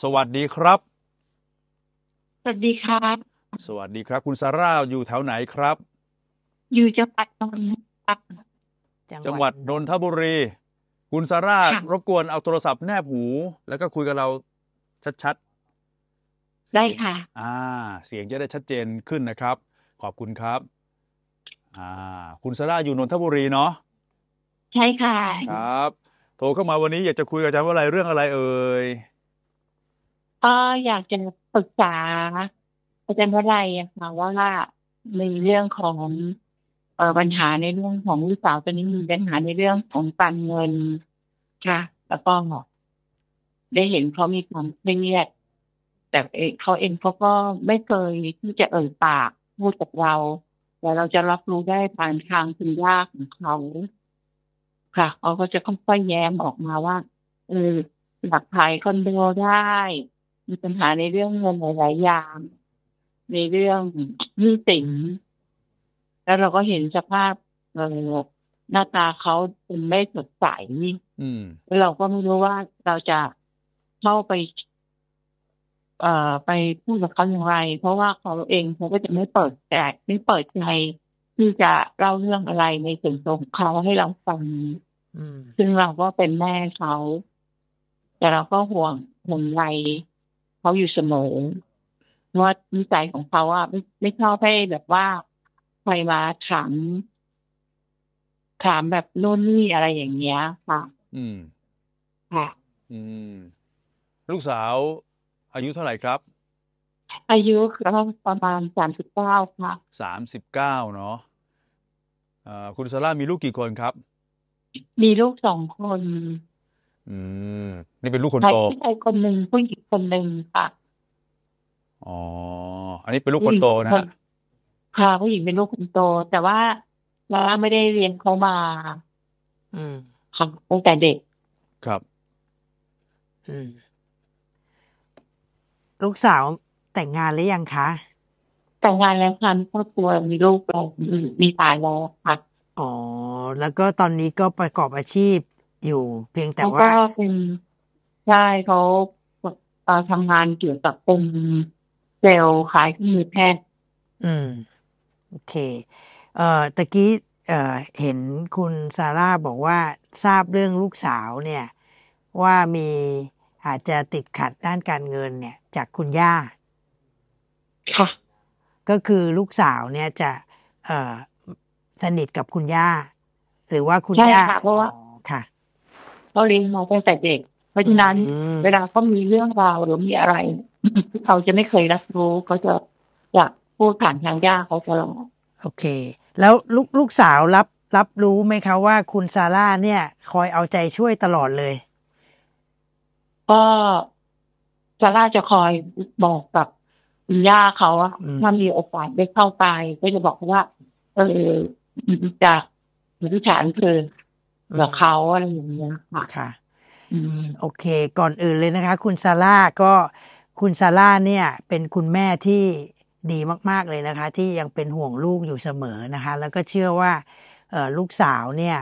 สวัสดีครับ สวัสดีครับ สวัสดีครับ คุณซาร่าอยู่แถวไหนครับ อยู่จังหวัดนนทบุรีจังหวัดนนทบุรี คุณซาร่ารบกวนเอาโทรศัพท์แนบหู แล้วก็คุยกับเราชัดๆ ได้ค่ะ อ่า เสียงจะได้ชัดเจนขึ้นนะครับ ขอบคุณครับ อ่า คุณซาร่าอยู่นนทบุรีเนาะ ใช่ค่ะ ครับโทรเข้ามาวันนี้ อยากจะคุยกับอาจารย์ว่าอะไรเรื่องอะไร เอ่ยก็อยากจะปรึกษาอาจารย์พระไรอะค่ะว่าในเรื่องของ เอ่อปัญหาในเรื่องของลูกสาวตอนนี้มีปัญหาในเรื่องของการเงินค่ะแล้วก็ได้เห็นเขามีความเครียดแต่เขาเองเขาก็ไม่เคยที่จะเอ่ยปากพูดกับเราแต่เราจะรับรู้ได้ผ่านทางคุณย่าของเขาค่ะเขาก็จะค่อยๆแย้มออกมาว่าเออหลักฐานคอนโดได้มีปัญหาในเรื่องเงินหลายๆอย่างในเรื่องนี้ตินงแล้วเราก็เห็นสภาพเออหน้าตาเขาเป็นไม่สดใสอืมเราก็ไม่รู้ว่าเราจะเข้าไป เอ่อ ไปพูดกับเขาอย่างไรเพราะว่าเขาเองเขาก็จะไม่เปิดใจไม่เปิดใจที่จะเล่าเรื่องอะไรในส่วนตัวของเขาให้เราฟังซึ่งเราก็เป็นแม่เขาแต่เราก็ห่วงห่วงใยเขาอยู่เสมอว่านิสัยของเขาอะไม่ไม่ชอบให้แบบว่าใครมาถามถามแบบโน่นนี่อะไรอย่างเงี้ยค่ะอืมค่ะอืม ลูกสาว อายุเท่าไหร่ครับ อายุประมาณสามสิบเก้าค่ะสามสิบเก้าเนาะคุณซาร่ามีลูกกี่คนครับ มีลูกสองคนอืมนี่เป็นลูกคนโตผู้ชายคนหนึ่งผู้หญิงคนหนึ่งค่ะอ๋ออันนี้เป็นลูกคนโตนะฮะค่ะผู้หญิงเป็นลูกคนโต แต่ว่าเราไม่ได้เรียนเขามา อืมค่ะตั้งแต่เด็ก ครับอืมลูกสาวแต่งงานหรือยังคะแต่งงานแล้วค่ะครอบครัวมีลูกแล้วมีสายแล้วค่ะอ๋อแล้วก็ตอนนี้ก็ประกอบอาชีพอยู่เพียงแต่ว่าก็เป็นใช่เขาทำงานเกี่ยวกับเป็นเซลล์ขายมือแพทย์อืมโอเค เอ่อตะกี้เอ่อเห็นคุณซาร่าบอกว่าทราบเรื่องลูกสาวเนี่ย ว่ามีอาจจะติดขัดด้านการเงินเนี่ยจากคุณย่าค่ะ ก็คือลูกสาวเนี่ยจะ เอ่อสนิทกับคุณย่า หรือว่าคุณย่าเพราะว่าค่ะเขาเลี้ยงมาตั้งแต่เด็กเพราะฉะนั้น เวลาเขามีเรื่องราวหรือมีอะไรเขาจะไม่เคยรับรู้เขาจะอยากพูดผ่านทางย่าเขาะลองโอเค แล้วลูกลูกสาวรับ รับรู้ไหมคะว่าคุณซาร่าเนี่ย คอยเอาใจช่วยตลอดเลยก็ซาร่าจะคอยบอกกับย่าเขาว่ถ้ามีโอกาสได้เข้าไปก็จะบอกว่าเออ จากหรือฉานเธอลับเขาอะไรอย่างเงี้ยค่ะค่ะ อืม โอเค ก่อนอื่นเลยนะคะ คุณซาร่าก็คุณซาร่าเนี่ย เป็นคุณแม่ที่ดีมาก ๆเลยนะคะ ที่ยังเป็นห่วงลูกอยู่เสมอนะคะ แล้วก็เชื่อว่าลูกสาวเนี่ย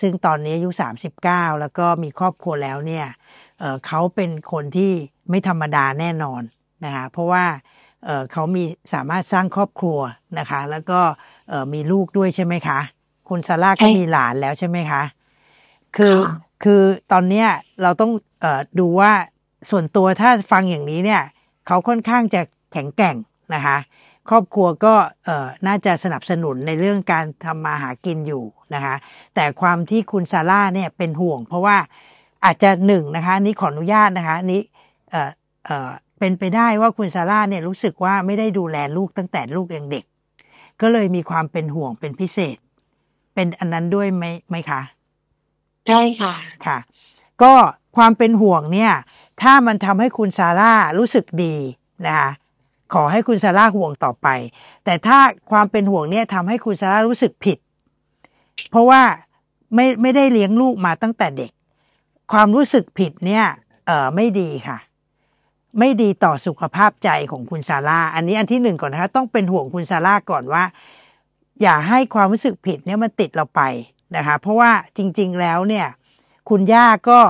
ซึ่งตอนนี้อายุ39แล้วก็มีครอบครัวแล้วเนี่ยเขาเป็นคนที่ไม่ธรรมดาแน่นอนนะคะ เพราะว่าเขามีสามารถสร้างครอบครัวนะคะ แล้วก็มีลูกด้วยใช่ไหมคะคุณซาร่าก็มีหลานแล้วใช่ไหมคะคือคือตอนเนี้ยเราต้องอดูว่าส่วนตัวถ้าฟังอย่างนี้เนี่ย เขาค่อนข้างจะแข็งแกร่งนะคะ ครอบครัวก็น่าจะสนับสนุนในเรื่องการทำมาหากินอยู่นะคะ แต่ความที่คุณซาร่าเนี่ยเป็นห่วง เพราะว่าอาจจะหนึ่งนะคะนี้ขออนุญาตนะคะ นี้เป็นไปได้ว่าคุณซาร่าเนี่ยรู้สึกว่าไม่ได้ดูแลลูกตั้งแต่ลูกยังเด็ก ก็เลยมีความเป็นห่วงเป็นพิเศษ เป็นอันนั้นด้วยไหมไหมคะใช่ค่ะค่ะ ก็ความเป็นห่วงเนี่ย ถ้ามันทำให้คุณซาร่ารู้สึกดีนะคะขอให้คุณซาร่าห่วงต่อไป แต่ถ้าความเป็นห่วงเนี่ยทำให้คุณซาร่ารู้สึกผิด เพราะว่าไม่ไม่ได้เลี้ยงลูกมาตั้งแต่เด็ก ความรู้สึกผิดเนี่ย เออไม่ดีค่ะ ไม่ดีต่อสุขภาพใจของคุณซาร่าอันนี้อันที่หนึ่งก่อนนะคะต้องเป็นห่วงคุณซาร่าก่อนว่า อย่าให้ความรู้สึกผิดเนี่ยมันติดเราไปนะคะเพราะว่าจริงๆแล้วเนี่ย คุณย่าก็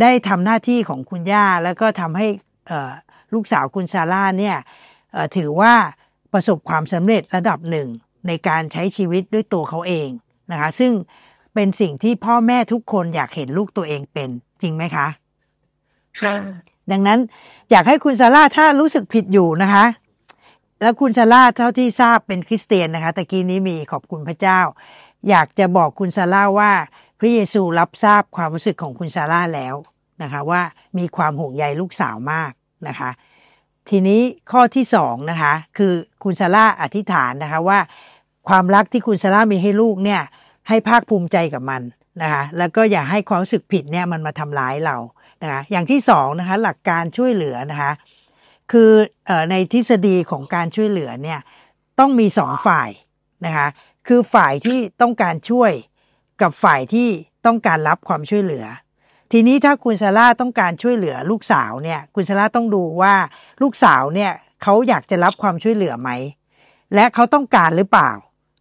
ได้ทำหน้าที่ของคุณย่า แล้วก็ทำให้ลูกสาวคุณซาร่าเนี่ยถือว่าประสบความสำเร็จระดับหนึ่งในการใช้ชีวิตด้วยตัวเขาเองนะคะ ซึ่งเป็นสิ่งที่พ่อแม่ทุกคนอยากเห็นลูกตัวเองเป็นจริงไหมคะช่ดังนั้นอยากให้คุณซาร่า ถ้ารู้สึกผิดอยู่นะคะ แล้วคุณซาร่าเท่าที่ทราบเป็นคริสเตียนนะคะตะกี้นี้มีขอบคุณพระเจ้าอยากจะบอกคุณซาร่าว่าพระเยซูรับทราบความรู้สึกของคุณซาร่าแล้วนะคะว่ามีความห่วงใยลูกสาวมากนะคะทีนี้ข้อที่สองนะคะคือคุณซาร่าอธิษฐานนะคะว่า ความรักที่คุณซาร่ามีให้ลูกเนี่ยให้ภาคภูมิใจกับมันนะคะแล้วก็อย่าให้ความรู้สึกผิดเนี่ยมันมาทำร้ายเรานะคะอย่างที่สองนะคะหลักการช่วยเหลือนะคะคือในทฤษฎีของการช่วยเหลือเนี่ยต้องมีสองฝ่ายนะคะคือฝ่ายที่ต้องการช่วยกับฝ่ายที่ต้องการรับความช่วยเหลือ ทีนี้ถ้าคุณซาร่าต้องการช่วยเหลือลูกสาวเนี่ยคุณซาร่าต้องดูว่าลูกสาวเนี่ยเขาอยากจะรับความช่วยเหลือไหมและเขาต้องการหรือเปล่า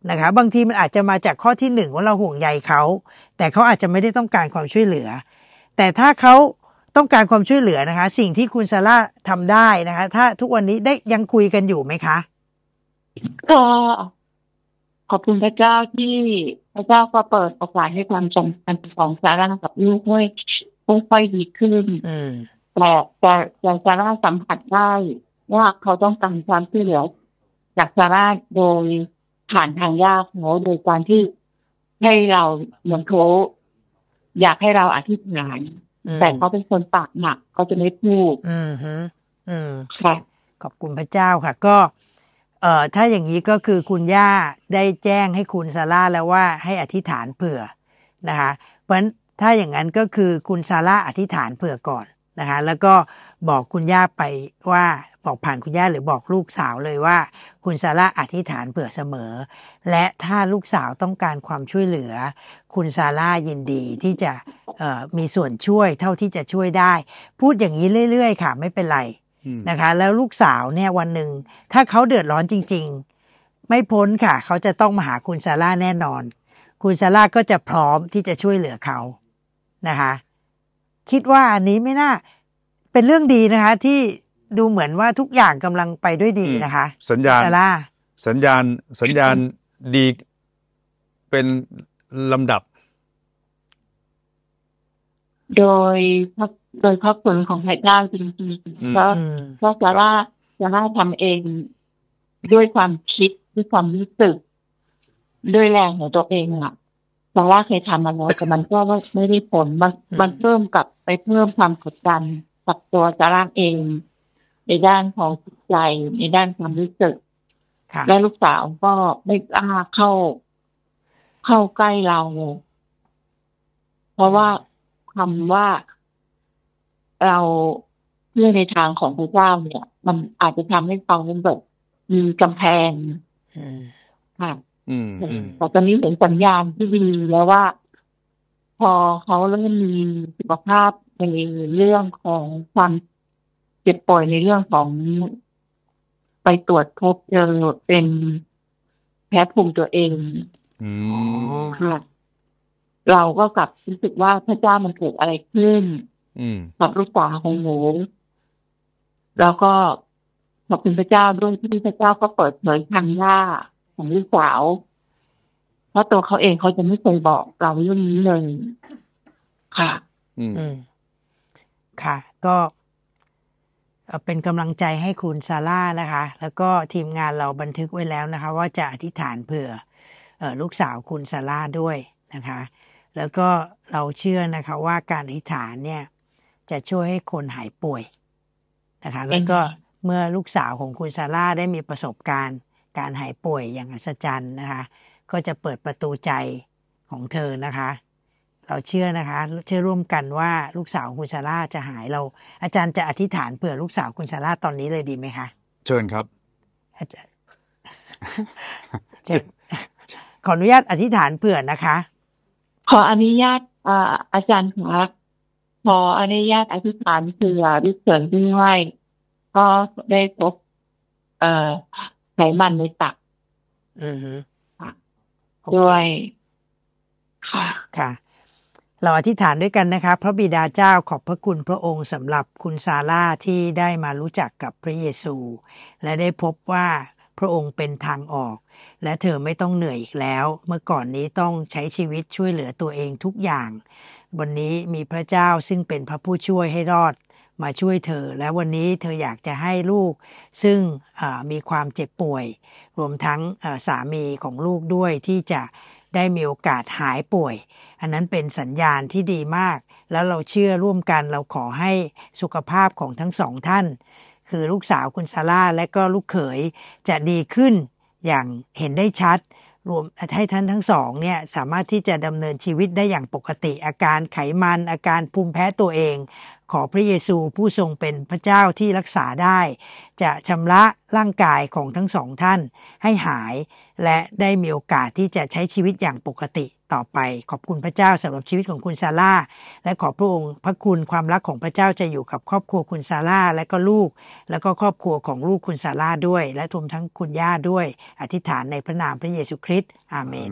นะคะ บางทีมันอาจจะมาจากข้อที่หนึ่งว่าเราห่วงใยเขา แต่เขาอาจจะไม่ได้ต้องการความช่วยเหลือ แต่ถ้าเขาต้องการความช่วยเหลือนะคะ สิ่งที่คุณซาร่าทำได้นะคะ ถ้าทุกวันนี้ได้ยังคุยกันอยู่ไหมคะก็ขอบคุณพระเจ้าที่พระเจ้าก็เปิดโอกาสให้ความจงกันของสาร่ากับลูกค่อยค่อยดีขึ้นแต่แต่แต่าร่าสัมผัสได้ ว่าเขาต้องการความช่วยเหลือจากสาร่าโดยผ่านทางยากโโดยการที่ให้เราเหมือนเขาอยากให้เราอธิษฐาน แต่เขาเป็นคนปากหนักเขาจะไม่พูดอืมค่ะขอบคุณพระเจ้าค่ะก็เอ่อถ้าอย่างนี้ก็คือคุณย่าได้แจ้งให้คุณซาร่า แล้วว่าให้อธิษฐานเผื่อนะคะเพราะฉะนั้นถ้าอย่างนั้นก็คือคุณซาร่าอธิษฐานเผื่อก่อนนะคะแล้วก็บอกคุณย่าไปว่าบอกผ่านคุณย่า หรือบอกลูกสาวเลยว่า คุณซาร่าอธิษฐานเผื่อเสมอ และถ้าลูกสาวต้องการความช่วยเหลือ คุณซาร่ายินดีที่จะมีส่วนช่วยเท่าที่จะช่วยได้ พูดอย่างนี้เรื่อยๆค่ะไม่เป็นไรนะคะแล้วลูกสาวเนี่ยวันหนึ่ง ถ้าเขาเดือดร้อนจริง ๆ ไม่พ้นค่ะ เขาจะต้องมาหาคุณซาร่าแน่นอน คุณซาร่าก็จะพร้อมที่จะช่วยเหลือเขานะคะคิดว่าอันนี้ไม่น่าเป็นเรื่องดีนะคะ ที่ดูเหมือนว่าทุกอย่างกำลังไปด้วยดีนะคะ สัญญาณซาร่าสัญญาณสัญญาณดีเป็นลำดับโดยพโดยพระคุณของพระเจ้าจริงๆเพราะเพราะซ่าจาร่าทำเองด้วยความคิดด้วยความรู้สึกด้วยแรงของตัวเองอะซาว่าเคยทำมาแล้วแต่มันก็ไม่ได้ผลมันมันเพิ่มกลับไปเพิ่มความกดดันกับตัวจาร่างเอง ในด้านของจิตใจในด้านความรู้สึกและลูกสาวก็ไม่กล้าเข้า เข้าใกล้เรา เพราะว่าคำว่าเราเรื่องในทางของพระเจ้าเนี่ย มันอาจจะทำให้เราแบบมีกำแพงค่ะแต่ตอนนี้เห็นสัญญาณที่ดีแล้วว่า พอเขาเริ่มมีสุขภาพในเรื่องของความเจ็บป่วยในเรื่องของไปตรวจพบเจอเป็นแพ้ภูมิตัวเองค่ะเราก็กลับรู้สึกว่าพระเจ้ามันเกิดอะไรขึ้นกับรูกสาวของหนูแล้วก็ขอบคุณพระเจ้าด้วยที่พระเจ้าก็เปิดเผยทางหน้าของลูกสาวเพราะตัวเขาเองเขาจะไม่เคยบอกเราเรื่องนี้เลยค่ะ อืมค่ะ ก็เป็นกำลังใจให้คุณซาร่านะคะ แล้วก็ทีมงานเราบันทึกไว้แล้วนะคะ ว่าจะอธิษฐานเผื่อลูกสาวคุณซาร่าด้วยนะคะแล้วก็เราเชื่อนะคะว่าการอธิษฐานเนี่ยจะช่วยให้คนหายป่วยนะคะแล้วก็เมื่อลูกสาวของคุณซาร่าได้มีประสบการณ์การหายป่วยอย่างอัศจรรย์นะคะ ก็จะเปิดประตูใจของเธอนะคะ เราเชื่อนะคะเชื่อร่วมกันว่า ลูกสาวคุณซาร่าจะหาย เราอาจารย์จะอธิษฐานเผื่อลูกสาวคุณซาร่าตอนนี้เลยดีไหมคะ เชิญครับอาจารย์ขออนุญาตอธิษฐานเผื่อนะคะขออนุญาตอาจารย์คะขออนุญาตอธิษฐานเผื่อดิเสรด้วยก็ได้พบไขมันในตับด้วย ค่ะ ค่ะ เราอธิษฐานด้วยกันนะคะ พระบิดาเจ้าขอบพระคุณพระองค์สำหรับคุณซาร่าที่ได้มารู้จักกับพระเยซู และได้พบว่าพระองค์เป็นทางออก และเธอไม่ต้องเหนื่อยอีกแล้ว เมื่อก่อนนี้ต้องใช้ชีวิตช่วยเหลือตัวเองทุกอย่างวันนี้มีพระเจ้าซึ่งเป็นพระผู้ช่วยให้รอดมาช่วยเธอ และวันนี้เธออยากจะให้ลูก ซึ่งมีความเจ็บป่วย รวมทั้งสามีของลูกด้วยที่จะได้มีโอกาสหายป่วย อันนั้นเป็นสัญญาณที่ดีมาก แล้วเราเชื่อร่วมกันเราขอให้สุขภาพของทั้งสองท่านคือลูกสาวคุณซาร่าและก็ลูกเขยจะดีขึ้นอย่างเห็นได้ชัด รวมให้ท่านทั้งสองเนี่ยสามารถที่จะดำเนินชีวิตได้อย่างปกติ อาการไขมันอาการภูมิแพ้ตัวเอง ขอพระเยซูผู้ทรงเป็นพระเจ้าที่รักษาได้ จะชำระร่างกายของทั้งสองท่านให้หายและได้มีโอกาสที่จะใช้ชีวิตอย่างปกติต่อไปขอบคุณพระเจ้าสำหรับชีวิตของคุณซาร่าและขอพระองค์พระคุณความรักของพระเจ้าจะอยู่กับครอบครัวคุณซาร่าและก็ลูก และก็ครอบครัวของลูกคุณซาร่าด้วย และทุมทั้งคุณย่าด้วย อธิษฐานในพระนามพระเยซูคริสต์อาเมน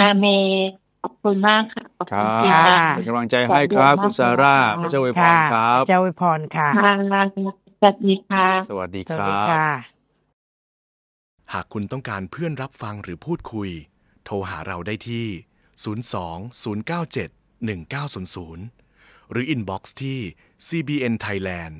อาเมนขอบคุณมากค่ะขอบคุณค่ะเป็นกำลังใจให้ครับ คุณซาร่าพระเจ้าอวยพรครับเจ้าอวยพรค่ะ สวัสดีค่ะสวัสดีครับหากคุณต้องการเพื่อนรับฟังหรือพูดคุยโทรหาเราได้ที่ 020971900 หรืออินบ็อกซ์ที่ cbn thailand